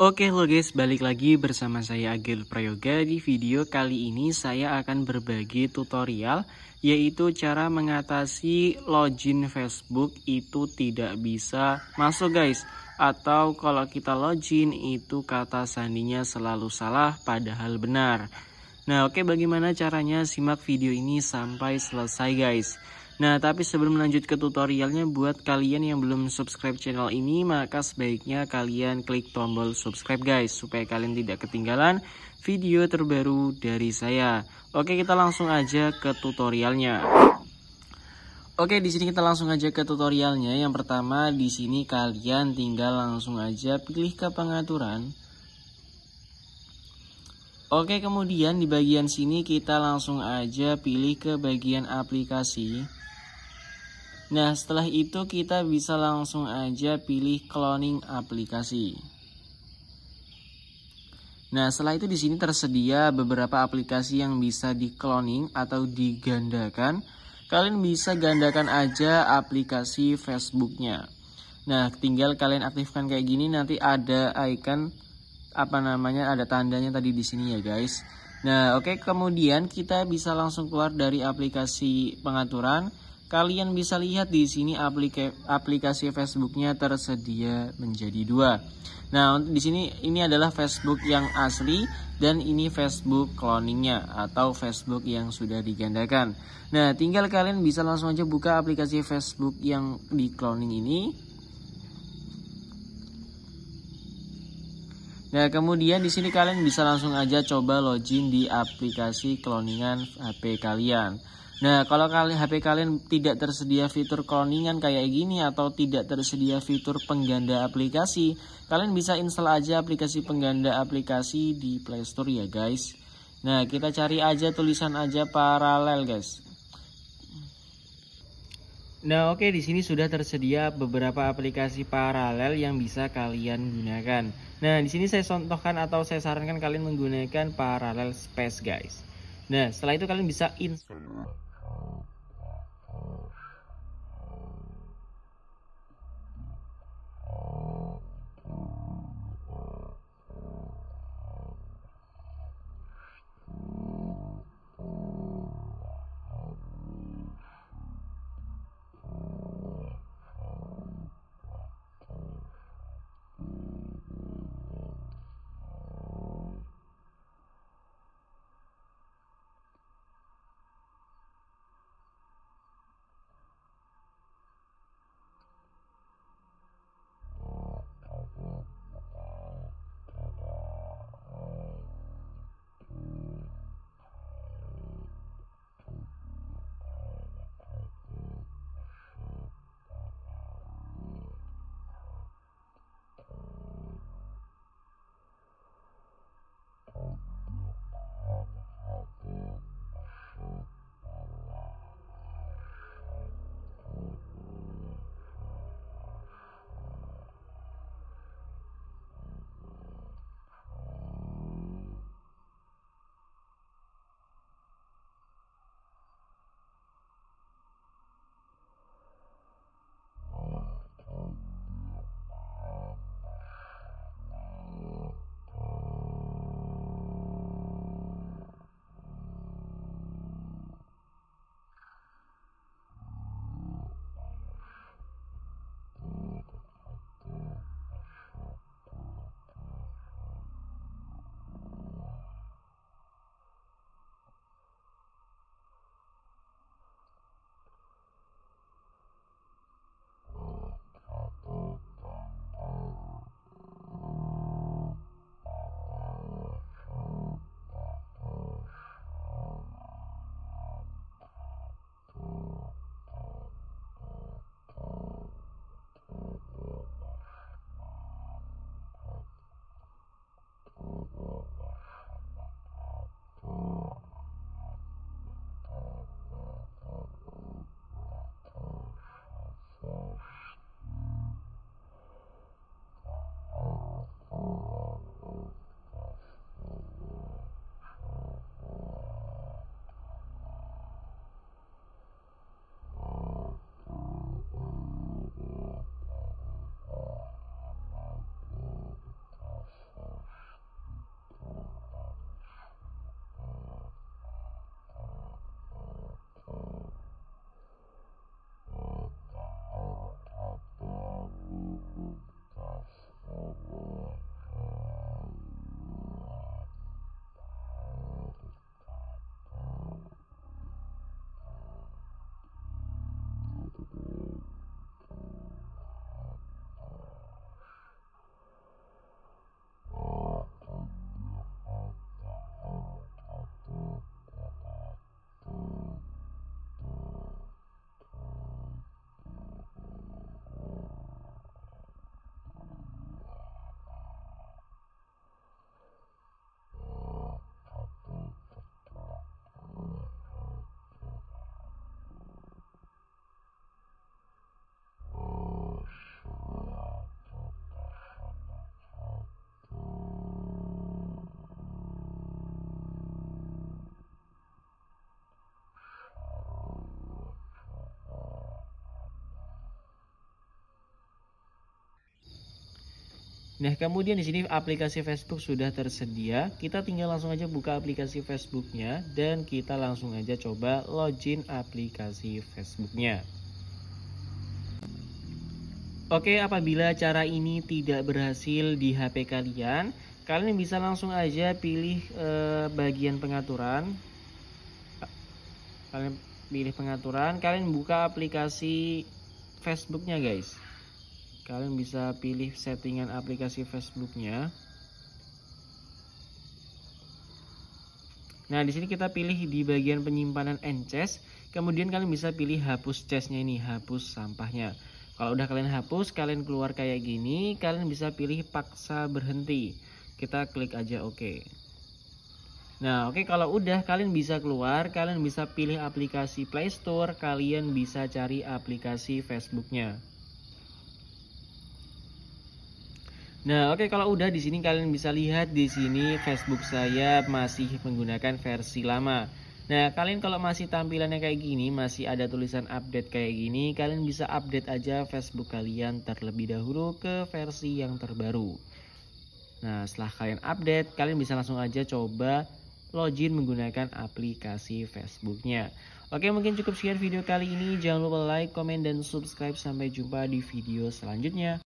Oke lo guys, balik lagi bersama saya Agil Prayoga. Di video kali ini saya akan berbagi tutorial yaitu cara mengatasi login Facebook itu tidak bisa masuk guys. Atau kalau kita login itu kata sandinya selalu salah padahal benar. Nah oke bagaimana caranya simak video ini sampai selesai guys. Nah, tapi sebelum lanjut ke tutorialnya, buat kalian yang belum subscribe channel ini, maka sebaiknya kalian klik tombol subscribe guys, supaya kalian tidak ketinggalan video terbaru dari saya. Oke, kita langsung aja ke tutorialnya. Oke, di sini kita langsung aja ke tutorialnya. Yang pertama, di sini kalian tinggal langsung aja pilih ke pengaturan. Oke, kemudian di bagian sini kita langsung aja pilih ke bagian aplikasi. Nah, setelah itu kita bisa langsung aja pilih cloning aplikasi. Nah, setelah itu di sini tersedia beberapa aplikasi yang bisa di-cloning atau digandakan. Kalian bisa gandakan aja aplikasi Facebooknya. Nah, tinggal kalian aktifkan kayak gini nanti ada icon apa namanya ada tandanya tadi di sini ya guys. Nah, oke okay, kemudian kita bisa langsung keluar dari aplikasi pengaturan Kalian bisa lihat di sini aplikasi aplikasi Facebooknya tersedia menjadi dua. Nah, di sini ini adalah Facebook yang asli dan ini Facebook cloningnya atau Facebook yang sudah digandakan. Nah, tinggal kalian bisa langsung aja buka aplikasi Facebook yang di cloning ini. Nah, kemudian di sini kalian bisa langsung aja coba login di aplikasi cloningan HP kalian. Nah, kalau kalian HP kalian tidak tersedia fitur cloningan kayak gini atau tidak tersedia fitur pengganda aplikasi, kalian bisa install aja aplikasi pengganda aplikasi di Play Store ya, guys. Nah, kita cari aja tulisan aja paralel, guys. Nah, oke okay, di sini sudah tersedia beberapa aplikasi paralel yang bisa kalian gunakan. Nah, di sini saya contohkan atau saya sarankan kalian menggunakan paralel space, guys. Nah, setelah itu kalian bisa install Nah, kemudian di sini aplikasi Facebook sudah tersedia. Kita tinggal langsung aja buka aplikasi Facebooknya dan kita langsung aja coba login aplikasi Facebooknya. Oke, apabila cara ini tidak berhasil di HP kalian, kalian bisa langsung aja pilih eh, bagian pengaturan. Kalian pilih pengaturan, kalian buka aplikasi Facebooknya, guys kalian bisa pilih settingan aplikasi Facebooknya Nah, di sini kita pilih di bagian penyimpanan ences, kemudian kalian bisa pilih hapus chestnya ini, hapus sampahnya. Kalau udah kalian hapus, kalian keluar kayak gini, kalian bisa pilih paksa berhenti. Kita klik aja oke. Okay. Nah, oke okay, kalau udah kalian bisa keluar, kalian bisa pilih aplikasi Play Store, kalian bisa cari aplikasi Facebooknya. Nah, oke okay, kalau udah di sini kalian bisa lihat di sini Facebook saya masih menggunakan versi lama. Nah, kalian kalau masih tampilannya kayak gini, masih ada tulisan update kayak gini, kalian bisa update aja Facebook kalian terlebih dahulu ke versi yang terbaru. Nah, setelah kalian update, kalian bisa langsung aja coba login menggunakan aplikasi Facebooknya. Oke mungkin cukup sekian video kali ini. Jangan lupa like, komen, dan subscribe. Sampai jumpa di video selanjutnya.